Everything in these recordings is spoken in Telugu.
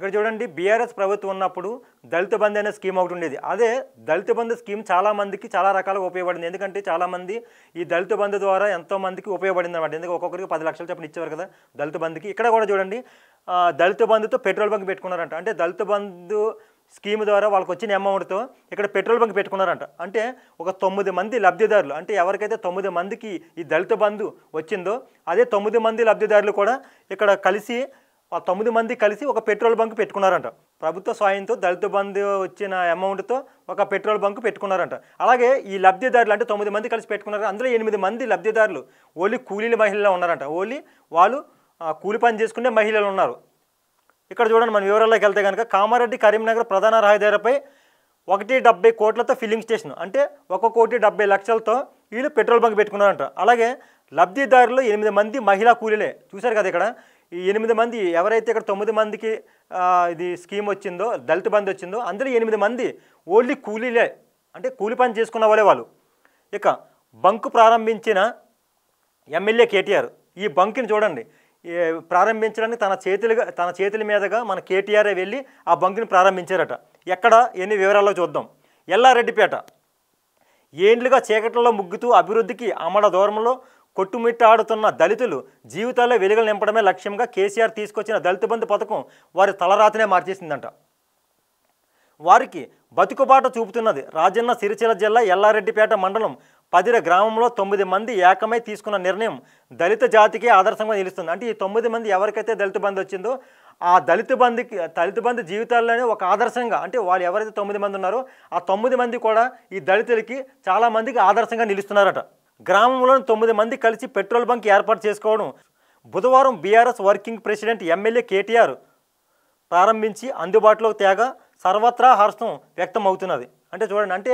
ఇక్కడ చూడండి బీఆర్ఎస్ ప్రభుత్వం ఉన్నప్పుడు దళిత బంధు అనే స్కీమ్ ఒకటి ఉండేది అదే దళిత బంధు స్కీమ్ చాలామందికి చాలా రకాలుగా ఉపయోగపడింది ఎందుకంటే చాలామంది ఈ దళిత బంధు ద్వారా ఎంతోమందికి ఉపయోగపడింది అనమాట ఎందుకంటే ఒక్కొక్కరికి పది లక్షలు చెప్పిన ఇచ్చేవారు కదా దళిత బంధుకి ఇక్కడ కూడా చూడండి దళిత బంధుతో పెట్రోల్ బంక్ పెట్టుకున్నారంట అంటే దళిత బంధు స్కీమ్ ద్వారా వాళ్ళకి వచ్చిన అమౌంట్తో ఇక్కడ పెట్రోల్ బంక్ పెట్టుకున్నారంట అంటే ఒక తొమ్మిది మంది లబ్ధిదారులు అంటే ఎవరికైతే తొమ్మిది మందికి ఈ దళిత బంధు వచ్చిందో అదే తొమ్మిది మంది లబ్ధిదారులు కూడా ఇక్కడ కలిసి ఆ తొమ్మిది మంది కలిసి ఒక పెట్రోల్ బంక్ పెట్టుకున్నారంట ప్రభుత్వ సాయంతో దళిత బంధు వచ్చిన అమౌంట్తో ఒక పెట్రోల్ బంక్ పెట్టుకున్నారంట అలాగే ఈ లబ్ధిదారులు అంటే తొమ్మిది మంది కలిసి పెట్టుకున్నారు అందులో ఎనిమిది మంది లబ్ధిదారులు ఓన్లీ కూలీల మహిళలు ఉన్నారంట ఓన్లీ వాళ్ళు కూలి పని చేసుకునే మహిళలు ఉన్నారు ఇక్కడ చూడండి మనం వివరాల్లోకి వెళ్తే కనుక కామారెడ్డి కరీంనగర్ ప్రధాన రహదారిపై ఒకటి డెబ్బై కోట్లతో ఫిల్లింగ్ స్టేషన్ అంటే ఒక కోటి డెబ్బై లక్షలతో వీళ్ళు పెట్రోల్ బంక్ పెట్టుకున్నారంట అలాగే లబ్ధిదారులు ఎనిమిది మంది మహిళా కూలీలే చూశారు కదా ఇక్కడ ఈ ఎనిమిది మంది ఎవరైతే ఇక్కడ తొమ్మిది మందికి ఇది స్కీమ్ వచ్చిందో దళిత బంధు వచ్చిందో అందులో ఎనిమిది మంది ఓన్లీ కూలీలే అంటే కూలి పని చేసుకున్న వాళ్ళే వాళ్ళు ఇక బంకు ప్రారంభించిన ఎమ్మెల్యే కేటీఆర్ ఈ బంక్ని చూడండి ప్రారంభించడానికి తన చేతులుగా తన చేతుల మీదుగా మన కేటీఆరే వెళ్ళి ఆ బంక్ని ప్రారంభించారట ఎక్కడ ఎన్ని వివరాల్లో చూద్దాం ఎల్లారెడ్డిపేట ఏండ్లుగా చీకట్లలో ముగ్గుతూ అభివృద్ధికి అమడ దూరంలో కొట్టుమిట్టాడుతున్న దళితులు జీవితాల్లో వెలుగులు నింపడమే లక్ష్యంగా కేసీఆర్ తీసుకొచ్చిన దళిత బంధు పథకం వారి తలరాతనే మార్చేసిందంట వారికి బతుకుబాట చూపుతున్నది రాజన్న సిరిచిల జిల్లా ఎల్లారెడ్డిపేట మండలం పదిర గ్రామంలో తొమ్మిది మంది ఏకమై తీసుకున్న నిర్ణయం దళిత జాతికి ఆదర్శంగా నిలుస్తుంది అంటే ఈ తొమ్మిది మంది ఎవరికైతే దళిత బంధు వచ్చిందో ఆ దళిత బంధుకి దళిత బంధు జీవితాల్లోనే ఒక ఆదర్శంగా అంటే వాళ్ళు ఎవరైతే తొమ్మిది మంది ఉన్నారో ఆ తొమ్మిది మంది కూడా ఈ దళితులకి చాలామందికి ఆదర్శంగా నిలుస్తున్నారట గ్రామంలోని తొమ్మిది మంది కలిసి పెట్రోల్ బంక్ ఏర్పాటు చేసుకోవడం బుధవారం BRS working president MLA KTR ప్రారంభించి అందుబాటులోకి తేగ సర్వత్రా హర్షం వ్యక్తం అవుతున్నది అంటే చూడండి అంటే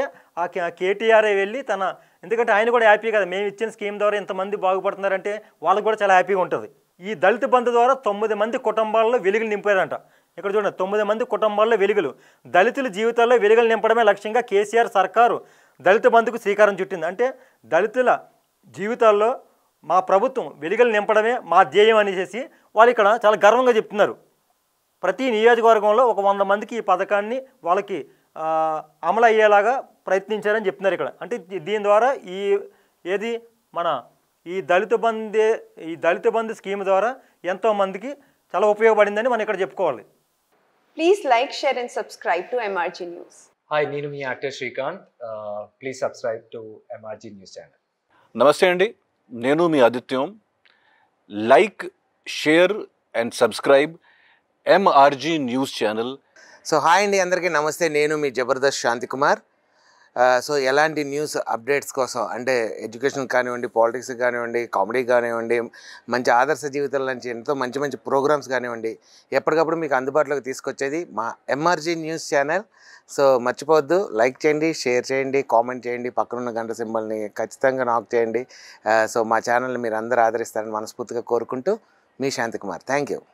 ఆ కేటీఆర్ వెళ్ళి తన ఎందుకంటే ఆయన కూడా హ్యాపీ కదా మేము ఇచ్చిన స్కీమ్ ద్వారా ఇంతమంది బాగుపడుతున్నారంటే వాళ్ళకు కూడా చాలా హ్యాపీగా ఉంటుంది ఈ దళిత బంధు ద్వారా తొమ్మిది మంది కుటుంబాల్లో వెలుగులు నింపారంట ఇక్కడ చూడండి తొమ్మిది మంది కుటుంబాల్లో వెలుగులు దళితుల జీవితాల్లో వెలుగులు నింపడమే లక్ష్యంగా కేసీఆర్ సర్కారు దళిత బంధుకు శ్రీకారం చుట్టింది అంటే దళితుల జీవితాల్లో మా ప్రభుత్వం వెలుగలు నింపడమే మా ధ్యేయం అనేసి వాళ్ళు ఇక్కడ చాలా గర్వంగా చెప్తున్నారు ప్రతి నియోజకవర్గంలో ఒక వంద మందికి ఈ పథకాన్ని వాళ్ళకి అమలు అయ్యేలాగా ప్రయత్నించారని చెప్తున్నారు ఇక్కడ అంటే దీని ద్వారా ఈ ఏది మన ఈ దళిత బంధే ఈ దళిత బంధు స్కీమ్ ద్వారా ఎంతోమందికి చాలా ఉపయోగపడిందని మనం ఇక్కడ చెప్పుకోవాలి please like share and subscribe to MRG news hi నేను మీ actor Srikanth please subscribe to MRG news channel నమస్తే అండి నేను మీ Adityam like share and subscribe MRG news channel so hi అండి అందరికీ నమస్తే నేను మీ జబర్దస్త్ శాంతికుమార్ సో ఎలాంటి న్యూస్ అప్డేట్స్ కోసం అంటే ఎడ్యుకేషన్ కానివ్వండి పాలిటిక్స్ కానివ్వండి కామెడీ కానివ్వండి మంచి ఆదర్శ జీవితాల నుంచి ఎంతో మంచి మంచి ప్రోగ్రామ్స్ కానివ్వండి ఎప్పటికప్పుడు మీకు అందుబాటులోకి తీసుకొచ్చేది మా ఎంఆర్జీ న్యూస్ ఛానల్ సో మర్చిపోవద్దు లైక్ చేయండి షేర్ చేయండి కామెంట్ చేయండి పక్కనున్న గంట సింబల్ని ఖచ్చితంగా నాక్ చేయండి సో మా ఛానల్ని మీరు అందరూ ఆదరిస్తారని మనస్ఫూర్తిగా కోరుకుంటూ మీ శాంతికుమార్ థ్యాంక్ యూ